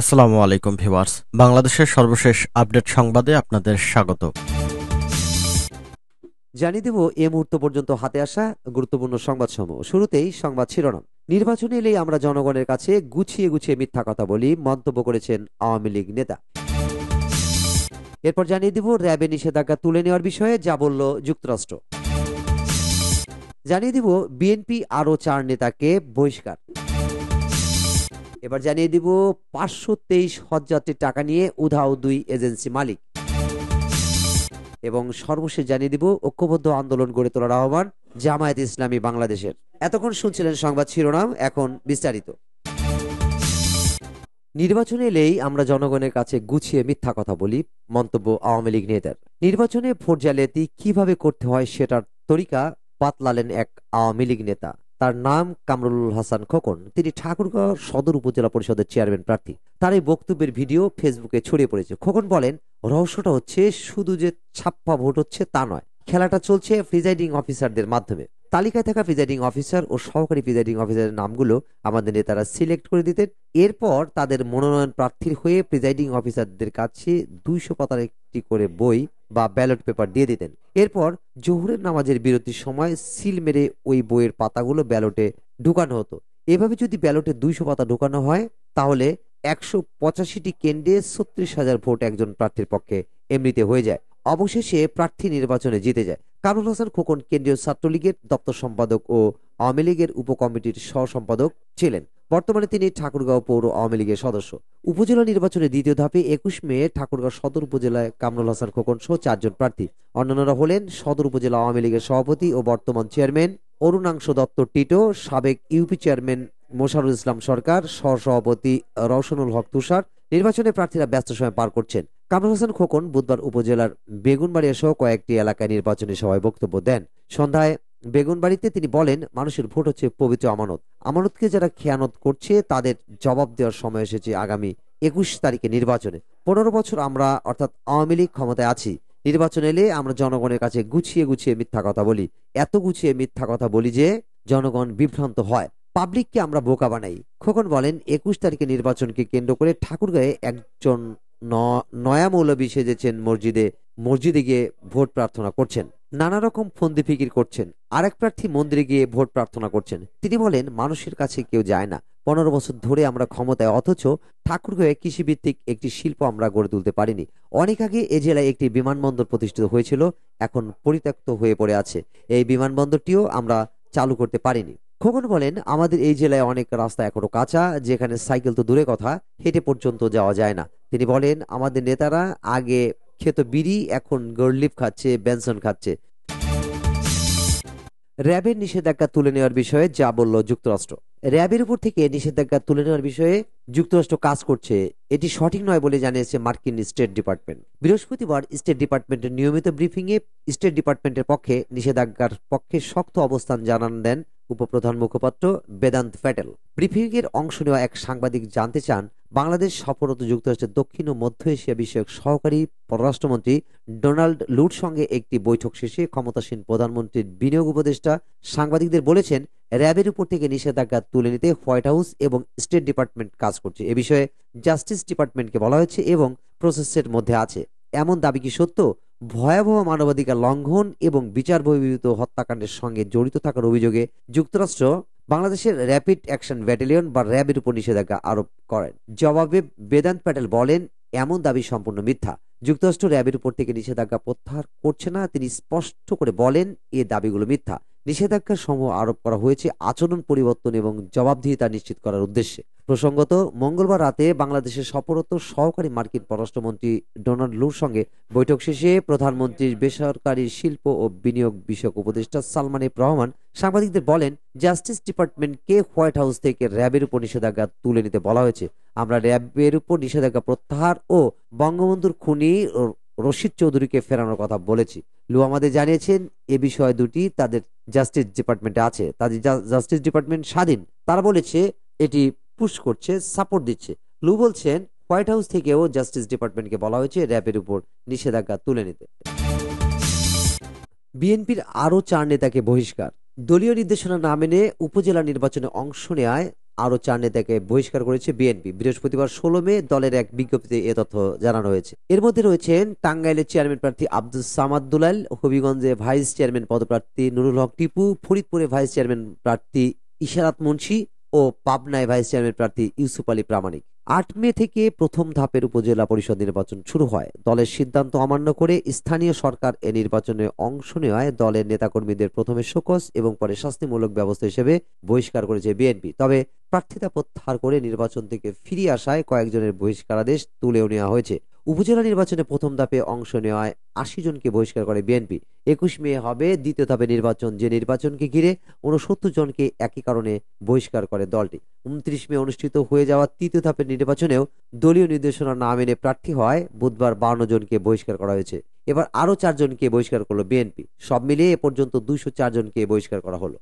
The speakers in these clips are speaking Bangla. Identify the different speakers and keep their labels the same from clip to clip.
Speaker 1: আসসালামু আলাইকুম ভিওয়ার্স বাংলাদেশের সর্বশেষ আপডেট সংবাদে আপনাদের স্বাগত জানিয়ে দেব এ মুহূর্ত পর্যন্ত হাতে আসা গুরুত্বপূর্ণ সংবাদ সমূহ শুরুতেই সংবাদ শিরোনাম নির্বাচন এলেই আমরা জনগণের কাছে গুছিয়ে গুছিয়ে মিথ্যা কথা বলি মন্তব্য করেছেন আওয়ামী লীগ নেতা এরপর জানিয়ে দিব র্যাবে নিষেধাজ্ঞা তুলে নেওয়ার বিষয়ে যা বলল যুক্তরাষ্ট্র জানিয়ে দিব বিএনপি আরও চার নেতাকে বহিষ্কার এবার জানিয়ে দিব পাঁচশো তেইশ যাত্রীর টাকা নিয়ে উধাও দুই এজেন্সি মালিক এবং সর্বশেষ জানিয়ে দিব ঐক্যবদ্ধ আন্দোলন গড়ে তোলার আহ্বান জামায়াত ইসলামী বাংলাদেশের এতক্ষণ শুনছিলেন সংবাদ শিরোনাম এখন বিস্তারিত নির্বাচন এলেই আমরা জনগণের কাছে গুছিয়ে মিথ্যা কথা বলি মন্তব্য আওয়ামী লীগ নেতার নির্বাচনে ভোট জালিয়াতি কিভাবে করতে হয় সেটার তরিকা পাতলালেন এক আওয়ামী লীগ নেতা তার নাম কামরুল হাসান খোকন তিনি ঠাকুরগাঁও সদর উপজেলা পরিষদের চেয়ারম্যান প্রার্থী তার এই বক্তব্যের ভিডিও ফেসবুকে ছড়িয়ে পড়েছে খোকন বলেন রহস্যটা হচ্ছে শুধু যে ছাপ্পা ভোট হচ্ছে তা নয় খেলাটা চলছে প্রিজাইডিং অফিসারদের মাধ্যমে তালিকায় থাকা প্রিজাইডিং অফিসার ও সহকারী প্রিজাইডিং অফিসারের নামগুলো আমাদের নেতারা সিলেক্ট করে দিতেন এরপর তাদের মনোনয়ন প্রার্থীর হয়ে প্রিজাইডিং অফিসারদের কাছে দুইশো পাতার একটি করে বই বা ব্যালট পেপার দিয়ে দিতেন এরপর জোহরের নামাজের বিরতির সময় সিল মেরে ওই বইয়ের পাতাগুলো ব্যালটে ঢুকানো হতো এভাবে যদি ব্যালটে দুইশো পাতা ঢুকানো হয় তাহলে একশো পঁচাশিটি কেন্দ্রে ছত্রিশ হাজার ভোট একজন প্রার্থীর পক্ষে এমনিতে হয়ে যায় অবশেষে প্রার্থী নির্বাচনে জিতে যায় কামরুল হাসান খোকন কেন্দ্রীয় ছাত্রলীগের দপ্তর সম্পাদক ও আওয়ামী লীগের উপকমিটির সহ সম্পাদক ছিলেন বর্তমানে তিনি ঠাকুরগাঁও পৌর আওয়ামী লীগের সদস্য উপজেলা নির্বাচনের দ্বিতীয় ধাপে একুশ মে ঠাকুরগাঁও সদর উপজেলায় কামরুল হাসান খোকন সহ চারজন প্রার্থী অন্যান্যরা হলেন সদর উপজেলা আওয়ামী লীগের সভাপতি ও বর্তমান চেয়ারম্যান অরুণাংশ দত্ত টিটো সাবেক ইউপি চেয়ারম্যান মোশারুল ইসলাম সরকার সহসভাপতি রওশনুল হক তুষার নির্বাচনে প্রার্থীরা ব্যস্ত সময় পার করছেন কামরুল হাসান খোকন বুধবার উপজেলার বেগুনবাড়িয়া সহ কয়েকটি এলাকায় নির্বাচনী সভায় বক্তব্য দেন সন্ধ্যায় বেগুনবাড়িতে তিনি বলেন মানুষের ভোট হচ্ছে পবিত্র আমানত আমানতকে যারা খেয়ানত করছে তাদের জবাব দেওয়ার সময় এসেছে আগামী একুশ তারিখে নির্বাচনে পনেরো বছর আমরা অর্থাৎ আওয়ামী লীগ ক্ষমতায় আছি নির্বাচন এলে আমরা জনগণের কাছে গুছিয়ে গুছিয়ে মিথ্যা কথা বলি এত গুছিয়ে মিথ্যা কথা বলি যে জনগণ বিভ্রান্ত হয় পাবলিককে আমরা বোকা বানাই খোকন বলেন একুশ তারিখে নির্বাচনকে কেন্দ্র করে ঠাকুরগাঁয়ে একজন নয়া মৌলবী সেজেছেন মসজিদে মসজিদে গিয়ে ভোট প্রার্থনা করছেন নানা রকম ফন্দি ফিকির করছেন আরেক প্রার্থী মন্দিরে গিয়ে ভোট প্রার্থনা করছেন তিনি বলেন মানুষের কাছে কেউ যায় না পনেরো বছর ধরে আমরা ক্ষমতায় অথচ ঠাকুরগাঁয়ে কৃষিভিত্তিক একটি শিল্প আমরা গড়ে তুলতে পারিনি অনেক আগে এ জেলায় একটি বিমানবন্দর প্রতিষ্ঠিত হয়েছিল এখন পরিত্যক্ত হয়ে পড়ে আছে এই বিমানবন্দরটিও আমরা চালু করতে পারিনি খোকন বলেন আমাদের এই জেলায় অনেক রাস্তা এখনো কাঁচা যেখানে সাইকেল তো দূরে কথা হেঁটে পর্যন্ত যাওয়া যায় না তিনি বলেন আমাদের নেতারা আগে খেত বিড়ি এখন গরলিপ খাচ্ছে বেনসন খাচ্ছে র্যাবের নিষেধাজ্ঞা তুলে নেওয়ার বিষয়ে যা বলল যুক্তরাষ্ট্র র্যাবের উপর থেকে নিষেধাজ্ঞা তুলে নেওয়ার বিষয়ে যুক্তরাষ্ট্র কাজ করছে এটি সঠিক নয় বলে জানিয়েছে মার্কিন স্টেট ডিপার্টমেন্ট বৃহস্পতিবার স্টেট ডিপার্টমেন্টের নিয়মিত ব্রিফিংয়ে স্টেট ডিপার্টমেন্টের পক্ষে নিষেধাজ্ঞার পক্ষে শক্ত অবস্থান জানান দেন উপপ্রধান মুখপাত্র বেদান্ত প্যাটেল ব্রিফিংয়ের অংশ নেওয়া এক সাংবাদিক জানতে চান বাংলাদেশ সফরত যুক্তরাষ্ট্রের দক্ষিণ ও মধ্য এশিয়া বিষয়ক সহকারী পররাষ্ট্রমন্ত্রী ডোনাল্ড লুট সঙ্গে একটি বৈঠক শেষে ক্ষমতাসীন প্রধানমন্ত্রীর বিনিয়োগ উপদেষ্টা সাংবাদিকদের বলেছেন র্যাবের উপর থেকে নিষেধাজ্ঞা তুলে নিতে হোয়াইট হাউস এবং স্টেট ডিপার্টমেন্ট কাজ করছে এ বিষয়ে জাস্টিস ডিপার্টমেন্টকে বলা হয়েছে এবং প্রসেসের মধ্যে আছে এমন দাবি কি সত্য ভয়াবহ মানবাধিকার লঙ্ঘন এবং বিচার বহির্ভূত হত্যাকাণ্ডের সঙ্গে জড়িত থাকার অভিযোগে যুক্তরাষ্ট্র বাংলাদেশের র্যাপিড অ্যাকশন ব্যাটালিয়ন বা র্যাবের উপর নিষেধাজ্ঞা আরোপ করেন জবাবে বেদান্ত প্যাটেল বলেন এমন দাবি সম্পূর্ণ মিথ্যা যুক্তরাষ্ট্র র্যাবের উপর থেকে নিষেধাজ্ঞা প্রত্যাহার করছে না তিনি স্পষ্ট করে বলেন এ দাবিগুলো মিথ্যা নিষেধাজ্ঞার সমূহ আরোপ করা হয়েছে আচরণ পরিবর্তন এবং জবাবদিহিতা নিশ্চিত করার উদ্দেশ্যে প্রসঙ্গত মঙ্গলবার রাতে বাংলাদেশের সফরত সহকারী মার্কিন পররাষ্ট্রমন্ত্রী ডোনাল্ড লুর সঙ্গে বৈঠক শেষে প্রধানমন্ত্রীর বেসরকারি শিল্প ও বিনিয়োগ বিষয়ক উপদেষ্টা সালমান এফ রহমান সাংবাদিকদের বলেন জাস্টিস ডিপার্টমেন্টকে হোয়াইট হাউস থেকে র্যাবের উপর নিষেধাজ্ঞা তুলে নিতে বলা হয়েছে আমরা র্যাবের উপর নিষেধাজ্ঞা প্রত্যাহার ও বঙ্গবন্ধুর খুনি রশিদ চৌধুরীকে ফেরানোর কথা বলেছি লু আমাদের জানিয়েছেন এ বিষয়ে দুটি তাদের জাস্টিস ডিপার্টমেন্টে আছে তাদের জাস্টিস ডিপার্টমেন্ট স্বাধীন তারা বলেছে এটি পুশ করছে সাপোর্ট দিচ্ছে লু বলছেন হোয়াইট হাউস থেকেও জাস্টিস ডিপার্টমেন্টকে বলা হয়েছে র্যাবের উপর নিষেধাজ্ঞা তুলে নিতে বিএনপির আরও চার নেতাকে বহিষ্কার দলীয় নির্দেশনা না মেনে উপজেলা নির্বাচনে অংশ নেয় আরও চার নেতাকে বহিষ্কার করেছে বিএনপি বৃহস্পতিবার ষোলো মে দলের এক বিজ্ঞপ্তিতে এ তথ্য জানানো হয়েছে এর মধ্যে রয়েছেন টাঙ্গাইলের চেয়ারম্যান প্রার্থী আব্দুল সামাদ দুলাল হবিগঞ্জে ভাইস চেয়ারম্যান পদপ্রার্থী নুরুল হক টিপু ফরিদপুরে ভাইস চেয়ারম্যান প্রার্থী ইশারাত মুন্সি ও পাবনায় ভাইস চেয়ারম্যান প্রার্থী ইউসুফ আলী প্রামাণিক আট মে থেকে প্রথম ধাপের উপজেলা পরিষদ নির্বাচন শুরু হয় দলের সিদ্ধান্ত অমান্য করে স্থানীয় সরকার এ নির্বাচনে অংশ নেওয়ায় দলের নেতাকর্মীদের প্রথমে শোকস এবং পরে শাস্তিমূলক ব্যবস্থা হিসেবে বহিষ্কার করেছে বিএনপি তবে প্রার্থিতা প্রত্যাহার করে নির্বাচন থেকে ফিরিয়ে আসায় কয়েকজনের বহিষ্কারাদেশ তুলেও নেওয়া হয়েছে উপজেলা নির্বাচনে প্রথম ধাপে অংশ নেওয়ায় আশি জনকে বহিষ্কার করে বিএনপি একুশ মে হবে দ্বিতীয় ধাপে নির্বাচন যে নির্বাচনকে ঘিরে উনসত্তর জনকে একই কারণে বহিষ্কার করে দলটি উনত্রিশ মে অনুষ্ঠিত হয়ে যাওয়া তৃতীয় ধাপের নির্বাচনেও দলীয় নির্দেশনা না মেনে প্রার্থী হয় বুধবার বান্ন জনকে বহিষ্কার করা হয়েছে এবার আরও চারজনকে বহিষ্কার করলো বিএনপি সব মিলিয়ে এ পর্যন্ত দুইশো জনকে বহিষ্কার করা হলো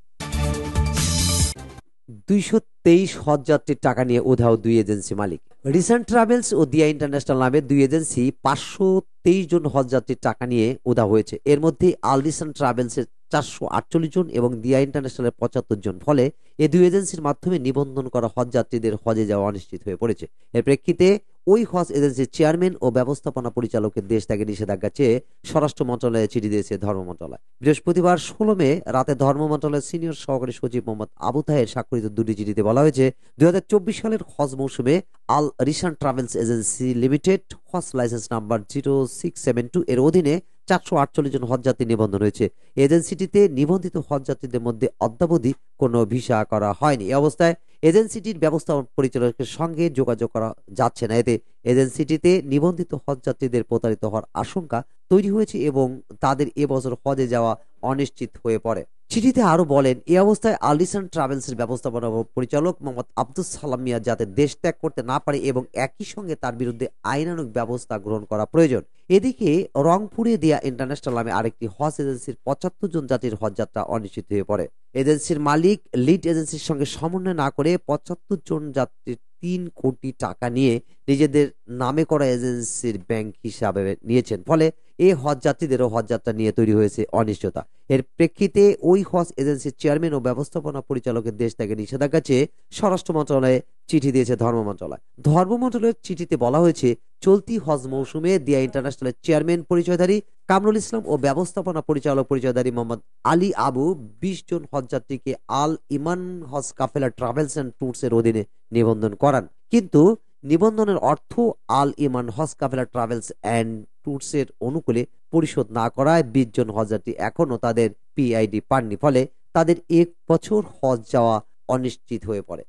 Speaker 1: দুইশো তেইশ হজযাত্রীর টাকা নিয়ে উধাও দুই এজেন্সি মালিক রিসেন্ট ট্রাভেলস ও দিয়া ইন্টারন্যাশনাল নামে দুই এজেন্সি পাঁচশো তেইশ জন হজযাত্রীর টাকা নিয়ে উধা হয়েছে এর মধ্যে আল রিসেন্ট ট্রাভেলসের চারশো আটচল্লিশ জন এবং দিয়া ইন্টারন্যাশনালের পঁচাত্তর জন ফলে এ দুই এজেন্সির মাধ্যমে নিবন্ধন করা হজযাত্রীদের হজে যাওয়া অনিশ্চিত হয়ে পড়েছে এর প্রেক্ষিতে ওই হজ এজেন্সির চেয়ারম্যান ও ব্যবস্থাপনা পরিচালকের দেশ ত্যাগে নিষেধাজ্ঞা চেয়ে স্বরাষ্ট্র মন্ত্রণালয়ে চিঠি দিয়েছে ধর্ম মন্ত্রণালয় বৃহস্পতিবার ষোলো মে রাতে ধর্ম মন্ত্রণালয়ের সিনিয়র সহকারী সচিব মোহাম্মদ আবু তাহের স্বাক্ষরিত দুটি চিঠিতে বলা হয়েছে দুই সালের হজ মৌসুমে Al Risan travels agency limited হজ license number zero six seven two এর অধীনে চারশো আটচল্লিশ জন হজযাত্রী নিবন্ধন হয়েছে এজেন্সিটিতে নিবন্ধিত হজযাত্রীদের মধ্যে অদ্যাবধি কোনো ভিসা করা হয়নি এ অবস্থায় এজেন্সিটির ব্যবস্থা পরিচালকের সঙ্গে যোগাযোগ করা যাচ্ছে না এতে এজেন্সিটিতে নিবন্ধিত হজযাত্রীদের প্রতারিত হওয়ার আশঙ্কা তৈরি হয়েছে এবং তাদের এবছর হজে যাওয়া অনিশ্চিত হয়ে পড়ে চিঠিতে আরও বলেন এ অবস্থায় আলিসান ট্রাভেলসের ব্যবস্থাপনা পরিচালক মোহাম্মদ আব্দুল সালাম মিয়া যাতে দেশ ত্যাগ করতে না পারে এবং একই সঙ্গে তার বিরুদ্ধে আইনানুক ব্যবস্থা গ্রহণ করা প্রয়োজন এদিকে রংপুরে দেয়া ইন্টারন্যাশনাল নামে আরেকটি হজ এজেন্সির পঁচাত্তর জন যাত্রীর হজযাত্রা অনিশ্চিত হয়ে পড়ে এজেন্সির মালিক লিড এজেন্সির সঙ্গে সমন্বয় না করে পঁচাত্তর জন যাত্রীর তিন কোটি টাকা নিয়ে নিজেদের নামে করা এজেন্সির ব্যাংক হিসাবে নিয়েছেন ফলে এই হজ যাত্রীদেরও হজযাত্রা নিয়ে তৈরি হয়েছে অনিশ্চয়তা এর প্রেক্ষিতে ওই হজ এজেন্সির চেয়ারম্যান ও ব্যবস্থাপনা পরিচালকের দেশ থেকে নিষেধাজ্ঞা চেয়ে স্বরাষ্ট্র মন্ত্রণালয়ে চিঠি দিয়েছে ধর্ম মন্ত্রণালয় ধর্ম মন্ত্রণালয়ের চিঠিতে বলা হয়েছে চলতি হজ মৌসুমে দিয়া ইন্টারন্যাশনালের চেয়ারম্যান পরিচয়ধারী কামরুল ইসলাম ও ব্যবস্থাপনা পরিচালক পরিচয়দারী মোহাম্মদ আলী আবু বিশ জন হজযাত্রীকে আল ইমান হজ কাফেলা ট্রাভেলস অ্যান্ড ট্যুরস এর অধীনে নিবন্ধন করান কিন্তু নিবন্ধনের অর্থ আল ইমান হজ কাফেলা ট্রাভেলস অ্যান্ড ট্যুরস এর অনুকূলে পরিশোধ না করায় বিশ জন হজযাত্রী এখনও তাদের পিআইডি পাননি ফলে তাদের এক বছর হজ যাওয়া অনিশ্চিত হয়ে পড়ে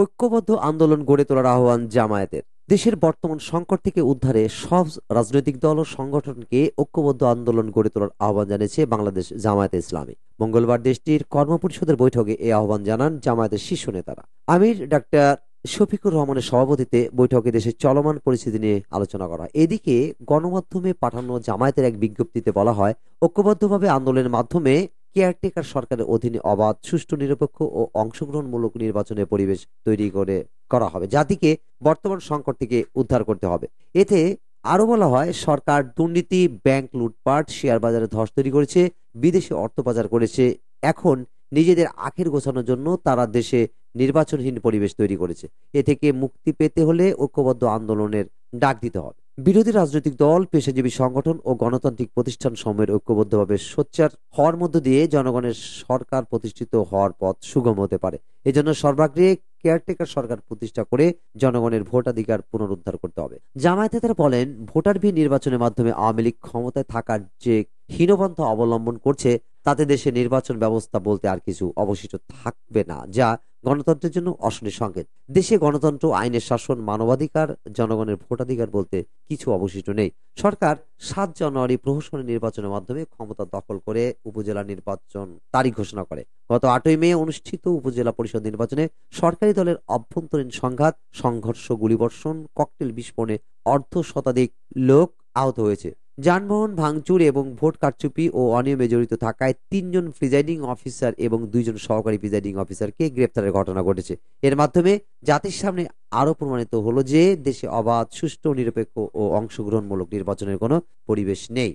Speaker 1: ঐক্যবদ্ধ আন্দোলন গড়ে তোলার আহ্বান জামায়াতের দেশের বর্তমান সংকট থেকে উদ্ধারে সব রাজনৈতিক দল ও সংগঠনকে ঐক্যবদ্ধ আন্দোলন গড়ে তোলার আহ্বান জানিয়েছে বাংলাদেশ জামায়াত ইসলামী মঙ্গলবার দেশটির কর্মপরিষদের বৈঠকে এই আহ্বান জানান জামায়াতের শীর্ষ নেতারা আমির ডাক্তার শফিকুর রহমানের সভাপতিতে বৈঠকে দেশের চলমান পরিস্থিতি নিয়ে আলোচনা করা এদিকে গণমাধ্যমে পাঠানো জামায়াতের এক বিজ্ঞপ্তিতে বলা হয় ঐক্যবদ্ধভাবে আন্দোলনের মাধ্যমে কেয়ারটেকার সরকারের অধীনে অবাধ সুষ্ঠু নিরপেক্ষ ও অংশগ্রহণমূলক নির্বাচনের পরিবেশ তৈরি করে করা হবে জাতিকে বর্তমান সংকট থেকে উদ্ধার করতে হবে এতে আরও বলা হয় সরকার দুর্নীতি ব্যাংক লুটপাট শেয়ার বাজারে ধস তৈরি করেছে বিদেশে অর্থ পাচার করেছে এখন নিজেদের আখের গোছানোর জন্য তারা দেশে নির্বাচনহীন পরিবেশ তৈরি করেছে এ থেকে মুক্তি পেতে হলে ঐক্যবদ্ধ আন্দোলনের ডাক দিতে হবে বিরোধী রাজনৈতিক দল পেশাজীবী সংগঠন ও গণতান্ত্রিক প্রতিষ্ঠান সময়ের ঐক্যবদ্ধভাবে সোচ্চার হওয়ার মধ্য দিয়ে জনগণের সরকার প্রতিষ্ঠিত হওয়ার পথ সুগম হতে পারে এজন্য সর্বাগ্রে কেয়ারটেকার সরকার প্রতিষ্ঠা করে জনগণের ভোটাধিকার পুনরুদ্ধার করতে হবে জামায়াতে তারা বলেন ভোটারবিহীন নির্বাচনের মাধ্যমে আওয়ামী লীগ ক্ষমতায় থাকার যে হীনপন্থা অবলম্বন করছে তাতে দেশে নির্বাচন ব্যবস্থা বলতে আর কিছু অবশিষ্ট থাকবে না যা গণতন্ত্রের জন্য অশনি সংকেত দেশে গণতন্ত্র আইনের শাসন মানবাধিকার জনগণের ভোটাধিকার বলতে কিছু অবশিষ্ট নেই সরকার সাত জানুয়ারি প্রহসনের নির্বাচনের মাধ্যমে ক্ষমতা দখল করে উপজেলা নির্বাচন তারিখ ঘোষণা করে গত আটই মে অনুষ্ঠিত উপজেলা পরিষদ নির্বাচনে সরকারি দলের অভ্যন্তরীণ সংঘাত সংঘর্ষ গুলিবর্ষণ ককটেল বিস্ফোরণে অর্ধ শতাধিক লোক আহত হয়েছে যানবাহন ভাঙচুর এবং ভোট কারচুপি ও অনিয়মে জড়িত থাকায় তিনজন প্রিজাইডিং অফিসার এবং দুইজন সহকারী প্রিজাইডিং অফিসারকে গ্রেপ্তারের ঘটনা ঘটেছে এর মাধ্যমে জাতির সামনে আরও প্রমাণিত হলো যে দেশে অবাধ সুষ্ঠু নিরপেক্ষ ও অংশগ্রহণমূলক নির্বাচনের কোনো পরিবেশ নেই